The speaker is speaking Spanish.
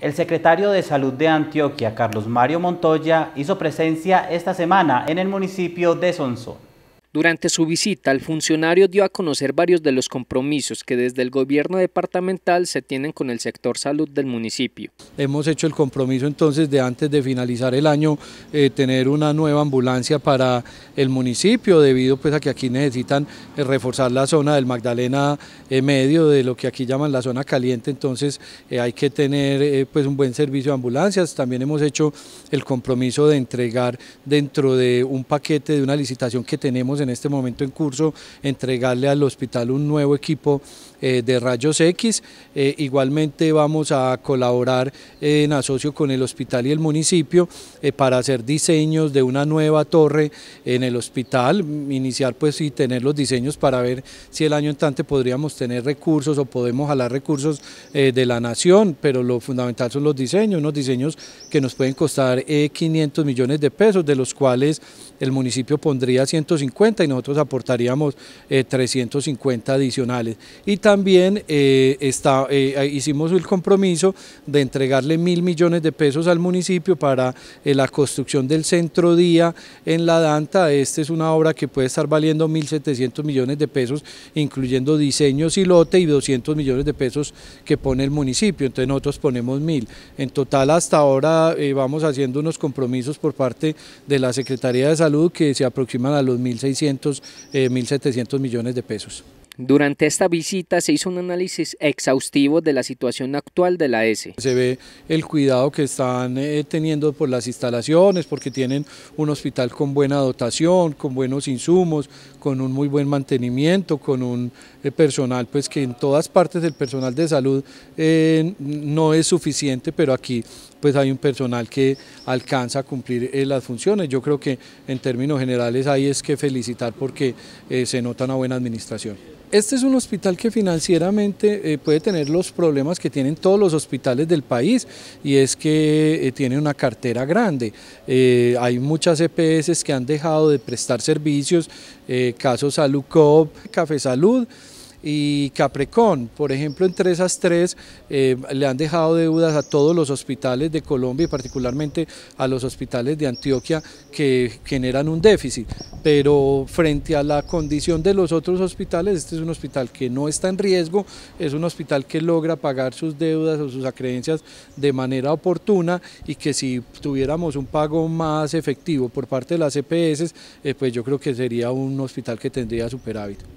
El secretario de Salud de Antioquia, Carlos Mario Montoya, hizo presencia esta semana en el municipio de Sonso. Durante su visita, el funcionario dio a conocer varios de los compromisos que desde el gobierno departamental se tienen con el sector salud del municipio. Hemos hecho el compromiso entonces de antes de finalizar el año eh, tener una nueva ambulancia para el municipio debido pues a que aquí necesitan eh, reforzar la zona del Magdalena eh, medio de lo que aquí llaman la zona caliente, entonces hay que tener pues un buen servicio de ambulancias. También hemos hecho el compromiso de entregar dentro de un paquete de una licitación que tenemos en este momento en curso, entregarle al hospital un nuevo equipo eh, de rayos X. Eh, igualmente vamos a colaborar en asocio con el hospital y el municipio eh, para hacer diseños de una nueva torre en el hospital, mm, iniciar pues y tener los diseños para ver si el año entrante podríamos tener recursos o podemos jalar recursos de la nación, pero lo fundamental son los diseños, unos diseños que nos pueden costar 500 millones de pesos, de los cuales el municipio pondría 150 y nosotros aportaríamos 350 eh, adicionales. Y también eh, está, eh, hicimos el compromiso de entregarle mil millones de pesos al municipio para la construcción del centro día en la Danta. Esta es una obra que puede estar valiendo 1.700 millones de pesos, incluyendo diseños y lote y 200 millones de pesos que pone el municipio. Entonces nosotros ponemos mil. En total hasta ahora vamos haciendo unos compromisos por parte de la Secretaría de Salud que se aproximan a los 1.600 eh, 1.700 millones de pesos. Durante esta visita se hizo un análisis exhaustivo de la situación actual de la S. Se ve el cuidado que están eh, teniendo por las instalaciones, porque tienen un hospital con buena dotación, con buenos insumos, con un muy buen mantenimiento, con un eh, personal, pues que en todas partes el personal de salud eh, no es suficiente, pero aquí pues hay un personal que alcanza a cumplir las funciones. Yo creo que en términos generales ahí es que felicitar porque se nota una buena administración. Este es un hospital que financieramente eh, puede tener los problemas que tienen todos los hospitales del país y es que eh, tiene una cartera grande. Eh, hay muchas EPS que han dejado de prestar servicios, casos SaluCOP, Café Salud y Caprecón. Por ejemplo, entre esas tres eh, le han dejado deudas a todos los hospitales de Colombia y particularmente a los hospitales de Antioquia que generan un déficit. Pero frente a la condición de los otros hospitales, este es un hospital que no está en riesgo, es un hospital que logra pagar sus deudas o sus acreencias de manera oportuna y que si tuviéramos un pago más efectivo por parte de las EPS, eh, pues yo creo que sería un hospital que tendría superávit.